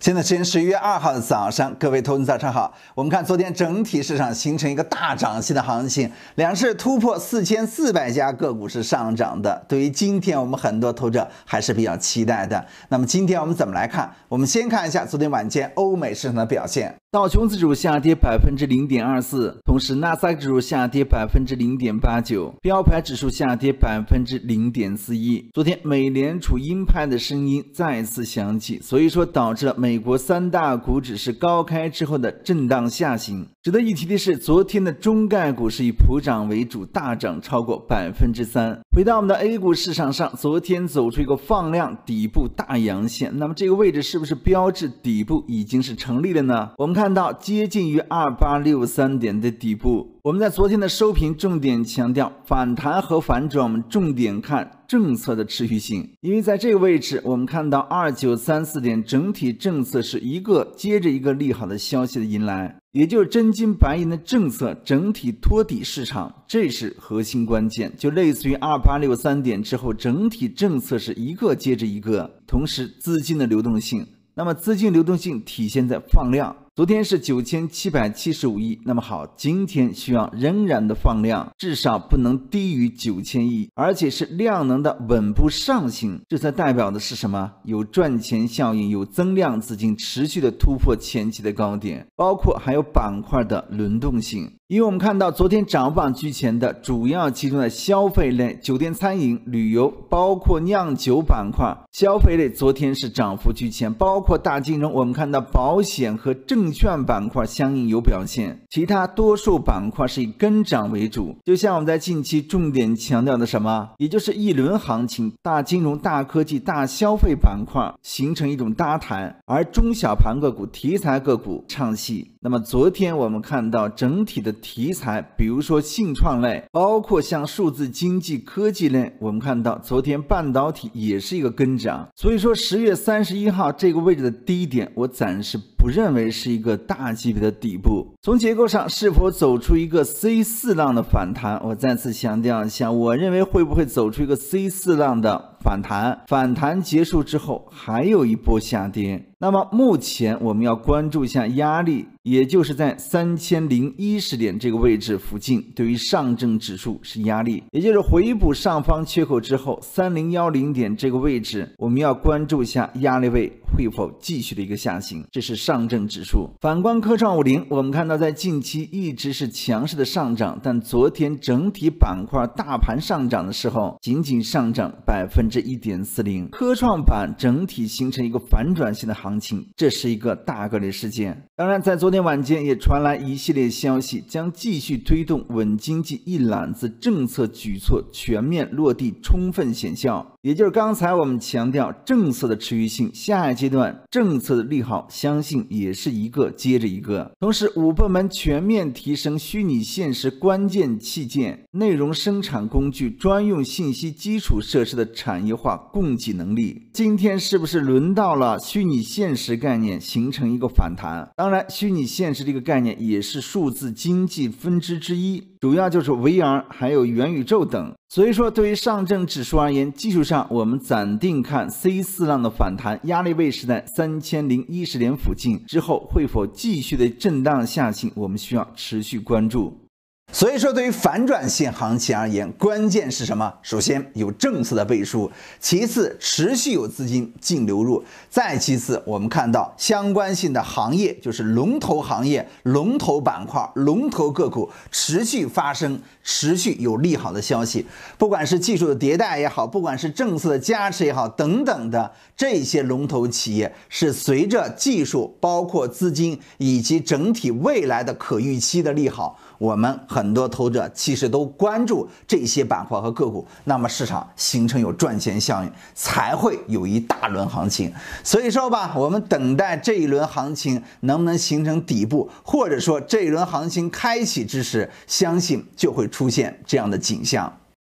现在时间十一月二号的早上，各位投资者早上好。我们看昨天整体市场形成一个大涨性的行情，两市突破四千四百家个股是上涨的。对于今天，我们很多投资者还是比较期待的。那么今天我们怎么来看？我们先看一下昨天晚间欧美市场的表现。道琼斯指数下跌百分之零点二四，同时纳斯达克指数下跌百分之零点八九，标牌指数下跌百分之零点四一。昨天美联储鹰派的声音再次响起，所以说导致了美国三大股指是高开之后的震荡下行。值得一提的是，昨天的中概股是以普涨为主，大涨超过百分之三。回到我们的 A 股市场上，昨天走出一个放量底部大阳线，那么这个位置是不是标志底部已经是成立了呢？我们看。看到接近于二八六三点的底部，我们在昨天的收评重点强调反弹和反转，我们重点看政策的持续性。因为在这个位置，我们看到二九三四点整体政策是一个接着一个利好的消息的迎来，也就是真金白银的政策整体托底市场，这是核心关键。就类似于二八六三点之后，整体政策是一个接着一个，同时资金的流动性，那么资金流动性体现在放量。昨天是九千七百七十五亿，那么好，今天需要仍然的放量，至少不能低于九千亿，而且是量能的稳步上行，这才代表的是什么？有赚钱效应，有增量资金持续的突破前期的高点，包括还有板块的轮动性。因为我们看到昨天涨幅居前的主要集中在消费类、酒店餐饮、旅游，包括酿酒板块。消费类昨天是涨幅居前，包括大金融。我们看到保险和证券板块相应有表现，其他多数板块是以跟涨为主。就像我们在近期重点强调的什么，也就是一轮行情，大金融、大科技、大消费板块形成一种搭台，而中小盘个股、题材个股唱戏。那么昨天我们看到整体的。题材，比如说信创类，包括像数字经济、科技类，我们看到昨天半导体也是一个跟涨，所以说十月三十一号这个位置的低点，我暂时。不认为是一个大级别的底部，从结构上是否走出一个 C 四浪的反弹？我再次强调一下，我认为会不会走出一个 C 四浪的反弹？反弹结束之后还有一波下跌。那么目前我们要关注一下压力，也就是在三千零一十点这个位置附近，对于上证指数是压力，也就是回补上方缺口之后，三零幺零点这个位置，我们要关注一下压力位。会否继续的一个下行？这是上证指数。反观科创五零，我们看到在近期一直是强势的上涨，但昨天整体板块大盘上涨的时候，仅仅上涨百分之一点四零，科创板整体形成一个反转性的行情，这是一个大概率事件。当然，在昨天晚间也传来一系列消息，将继续推动稳经济一揽子政策举措全面落地，充分显效。也就是刚才我们强调政策的持续性，下一阶段政策的利好相信也是一个接着一个。同时，五部门全面提升虚拟现实关键器件、内容生产工具、专用信息基础设施的产业化供给能力。今天是不是轮到了虚拟现实概念形成一个反弹？当然，虚拟现实这个概念也是数字经济分支之一。主要就是 VR 还有元宇宙等，所以说对于上证指数而言，技术上我们暂定看 C 四浪的反弹压力位是在三千零一十点附近，之后会否继续的震荡下行，我们需要持续关注。所以说，对于反转性行情而言，关键是什么？首先有政策的背书，其次持续有资金净流入，再其次，我们看到相关性的行业，就是龙头行业、龙头板块、龙头个股持续发生、持续有利好的消息。不管是技术的迭代也好，不管是政策的加持也好，等等的这些龙头企业，是随着技术、包括资金以及整体未来的可预期的利好，我们很。很多投资者其实都关注这些板块和个股，那么市场形成有赚钱效应，才会有一大轮行情。所以说吧，我们等待这一轮行情能不能形成底部，或者说这一轮行情开启之时，相信就会出现这样的景象。